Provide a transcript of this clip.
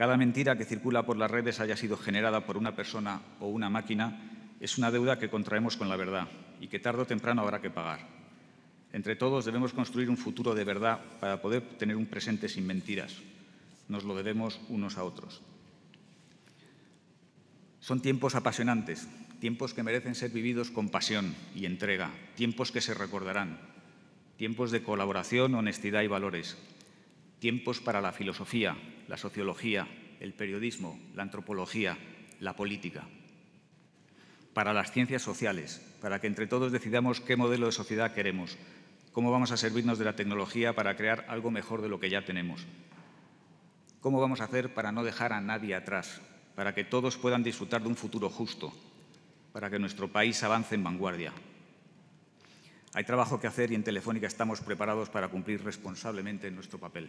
Cada mentira que circula por las redes haya sido generada por una persona o una máquina es una deuda que contraemos con la verdad y que tarde o temprano habrá que pagar. Entre todos debemos construir un futuro de verdad para poder tener un presente sin mentiras. Nos lo debemos unos a otros. Son tiempos apasionantes, tiempos que merecen ser vividos con pasión y entrega, tiempos que se recordarán, tiempos de colaboración, honestidad y valores, Tiempos para la filosofía, la sociología, el periodismo, la antropología, la política. Para las ciencias sociales, para que entre todos decidamos qué modelo de sociedad queremos, cómo vamos a servirnos de la tecnología para crear algo mejor de lo que ya tenemos. ¿Cómo vamos a hacer para no dejar a nadie atrás? Para que todos puedan disfrutar de un futuro justo, para que nuestro país avance en vanguardia, hay trabajo que hacer y en Telefónica estamos preparados para cumplir responsablemente nuestro papel.